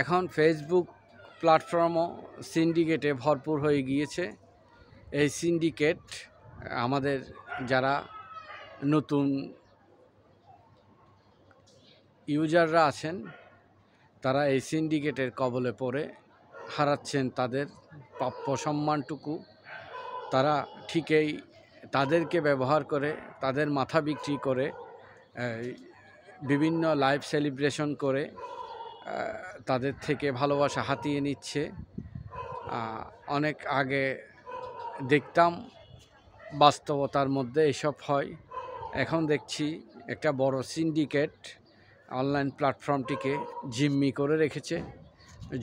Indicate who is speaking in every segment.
Speaker 1: এখন ফেসবুক প্ল্যাটফর্মও সিন্ডিকেটে ভরপুর হয়ে গিয়েছে এই সিন্ডিকেট আমাদের যারা নতুন ইউজাররা আছেন তারা এই সিন্ডিকেটের কবলে পড়ে হারাচ্ছেন তাদের প্রাপ্য সম্মানটুকু তারা ঠিকই তাদেরকে ব্যবহার করে তাদের মাথা বিক্রি করে বিভিন্ন লাইভ সেলিব্রেশন করে তাদের থেকে ভালোবাসা হাতিয়ে নিচ্ছে অনেক আগে দেখতাম বাস্তবতার মধ্যে এসব হয় এখন দেখছি একটা বড় সিন্ডিকেট অনলাইন প্ল্যাটফর্মটিকে জিম্মি করে রেখেছে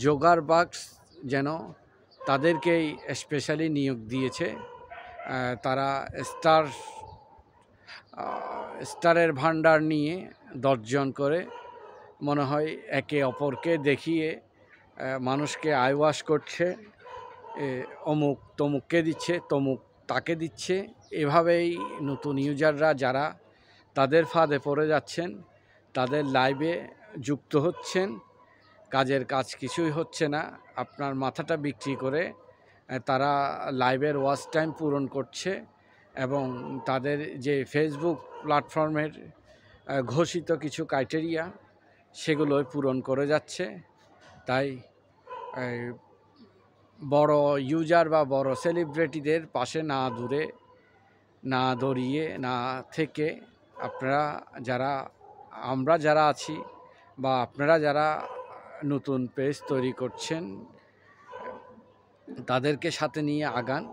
Speaker 1: জোগার বাক্স যেন তাদেরকেই স্পেশালি নিয়োগ দিয়েছে তারা স্টার স্টারের ভান্ডার নিয়ে দশজন করে মনে হয় একে অপরকে দেখিয়ে মানুষকে আয়ওয়াস করছে অমুক তমুককে দিচ্ছে তমুক তাকে দিচ্ছে এভাবেই নতুন ইউজাররা যারা তাদের ফাঁদে পড়ে যাচ্ছেন তাদের লাইভে যুক্ত হচ্ছেন কাজের কাজ কিছুই হচ্ছে না আপনার মাথাটা বিক্রি করে তারা লাইভের ওয়াচ টাইম পূরণ করছে এবং তাদের যে ফেসবুক প্ল্যাটফর্মের ঘোষিত কিছু ক্রাইটেরিয়া সেগুলো পূরণ করে যাচ্ছে তাই বড় ইউজার বা বড় সেলিব্রিটিদের পাশে না দূরে না দৌড়িয়ে না থেকে আপনারা যারা আমরা যারা আছি বা আপনারা যারা নতুন পেজ তৈরি করছেন তাদেরকে সাথে নিয়ে আগান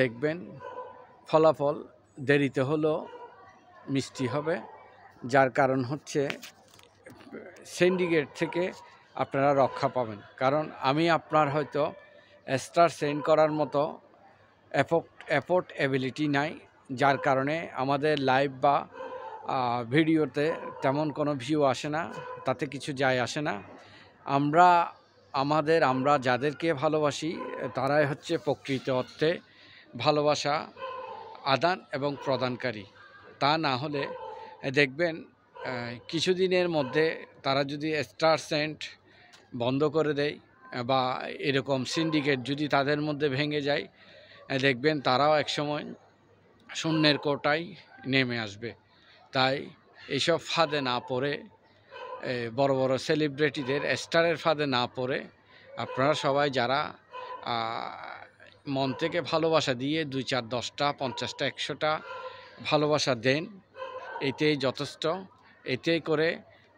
Speaker 1: দেখবেন ফলাফল দেরিতে হলেও মিষ্টি হবে যার কারণ হচ্ছে সিন্ডিকেট থেকে আপনারা রক্ষা পাবেন কারণ আমি আপনার হয়তো স্টার সেন্ড করার মতো এফোর্ট এফোর্ট অ্যাবিলিটি নাই যার কারণে আমাদের লাইভ বা ভিডিওতে তেমন কোনো ভিউ আসে না তাতে কিছু যায় আসে না আমরা আমাদের আমরা যাদেরকে ভালোবাসি তারাই হচ্ছে প্রকৃত অর্থে ভালোবাসা আদান এবং প্রদানকারী তা না হলে দেখবেন কিছুদিনের মধ্যে তারা যদি স্টার সেন্ট বন্ধ করে দেয় বা এরকম সিন্ডিকেট যদি তাদের মধ্যে ভেঙে যায় দেখবেন তারাও একসময় শূন্যের কোটায় নেমে আসবে তাই এইসব ফাঁদে না পড়ে বড় বড় সেলিব্রিটিদের স্টারের ফাঁদে না পড়ে আপনারা সবাই যারা মন থেকে ভালোবাসা দিয়ে দুই চার দশটা পঞ্চাশটা একশোটা ভালোবাসা দেন এতেই যথেষ্ট এতে করে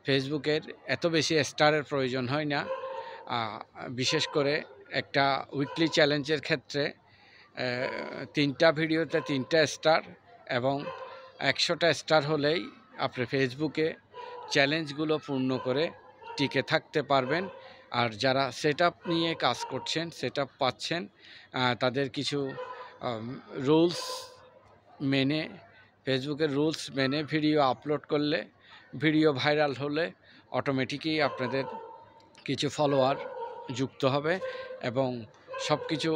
Speaker 1: ফেসবুকের এত বেশি স্টারের প্রয়োজন হয় না বিশেষ করে একটা উইকলি চ্যালেঞ্জের ক্ষেত্রে তিনটা ভিডিওতে তিনটা স্টার এবং একশোটা স্টার হলেই আপনি ফেসবুকে চ্যালেঞ্জগুলো পূর্ণ করে টিকে থাকতে পারবেন আর যারা সেট নিয়ে কাজ করছেন সেট পাচ্ছেন তাদের কিছু রুলস মেনে ফেসবুকের রুলস মেনে ভিডিও আপলোড করলে ভিডিও ভাইরাল হলে অটোমেটিকই আপনাদের কিছু ফলোয়ার যুক্ত হবে এবং সব কিছু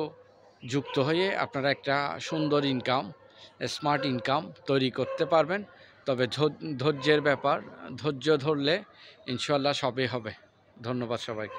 Speaker 1: যুক্ত হয়ে আপনারা একটা সুন্দর ইনকাম স্মার্ট ইনকাম তৈরি করতে পারবেন তবে ধৈর্যের ব্যাপার ধৈর্য ধরলে ইনশাল্লাহ সবই হবে ধন্যবাদ সবাইকে